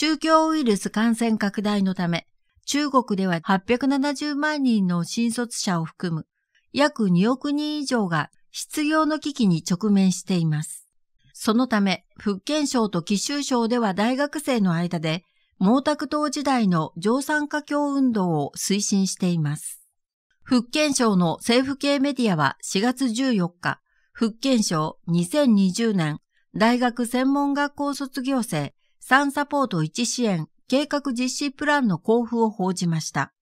中共ウイルス感染拡大のため、中国では870万人の新卒者を含む約2億人以上が失業の危機に直面しています。そのため、福建省と貴州省では大学生の間で毛沢東時代の上産化協運動を推進しています。福建省の政府系メディアは4月14日、福建省2020年大学専門学校卒業生3サポート1支援計画実施プランの交付を報じました。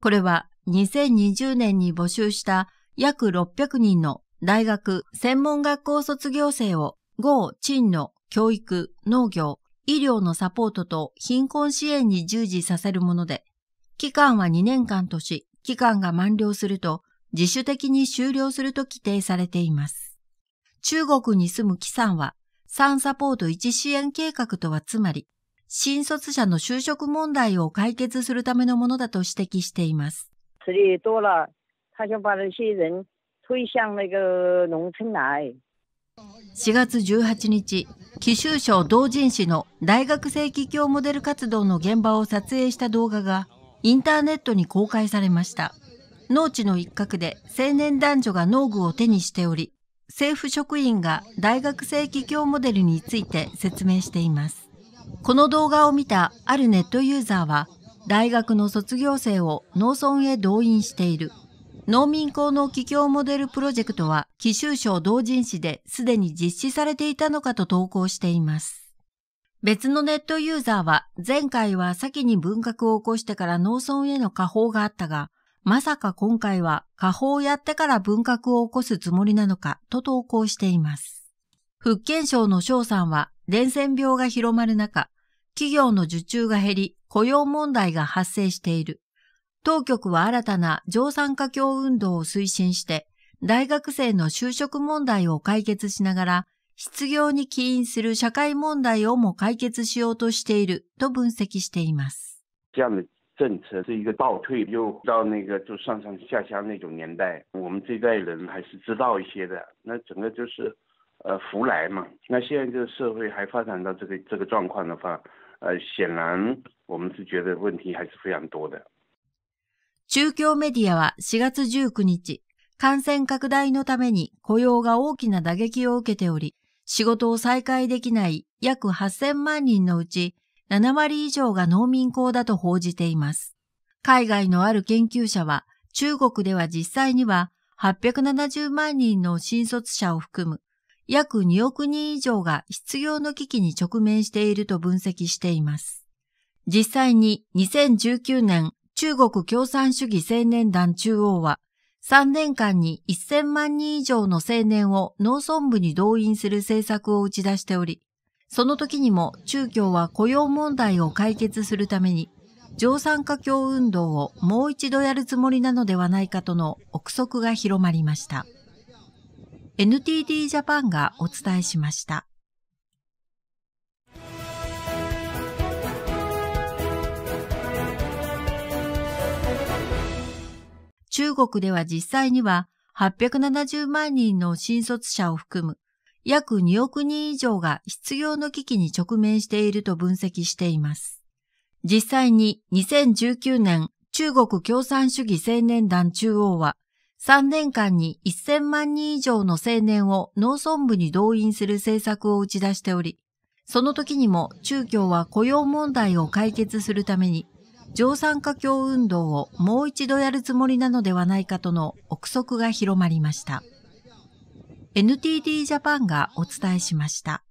これは2020年に募集した約600人の大学、専門学校卒業生を豪、賃の教育、農業、医療のサポートと貧困支援に従事させるもので、期間は2年間とし、期間が満了すると自主的に終了すると規定されています。中国に住む木さんは3サポート1支援計画とはつまり、新卒者の就職問題を解決するためのものだと指摘しています。4月18日、貴州省同人誌の大学生企業モデル活動の現場を撮影した動画がインターネットに公開されました。農地の一角で青年男女が農具を手にしており、政府職員が大学生企業モデルについて説明しています。この動画を見たあるネットユーザーは、大学の卒業生を農村へ動員している。農民校の企業モデルプロジェクトは、奇襲省同人誌ですでに実施されていたのかと投稿しています。別のネットユーザーは前回は先に文革を起こしてから農村への下方があったが、まさか今回は下方をやってから文革を起こすつもりなのかと投稿しています。福建省の省さんは伝染病が広まる中、企業の受注が減り、雇用問題が発生している。当局は新たな上産化協運動を推進して、大学生の就職問題を解決しながら、失業に起因する社会問題をも解決しようとしていると分析しています。政策是一个倒退，又到那个就上上下下那种年代，我们这代人还是知道一些的。那整个就是呃福来嘛，那现在这个社会还发展到这个这个状况的话，呃，显然我们是觉得问题还是非常多的。中京メディアは4月19日、感染拡大のために雇用が大きな打撃を受けており、仕事を再開できない約8000万人のうち7割以上が農民工だと報じています。海外のある研究者は、中国では実際には870万人の新卒者を含む約2億人以上が失業の危機に直面していると分析しています。実際に2019年中国共産主義青年団中央は3年間に1000万人以上の青年を農村部に動員する政策を打ち出しており、その時にも中共は雇用問題を解決するために、上産化協運動をもう一度やるつもりなのではないかとの憶測が広まりました。NTT ジャパンがお伝えしました。中国では実際には870万人の新卒者を含む約2億人以上が失業の危機に直面していると分析しています。実際に2019年中国共産主義青年団中央は3年間に1000万人以上の青年を農村部に動員する政策を打ち出しており、その時にも中共は雇用問題を解決するために、上産化協運動をもう一度やるつもりなのではないかとの憶測が広まりました。NTT ジャパンがお伝えしました。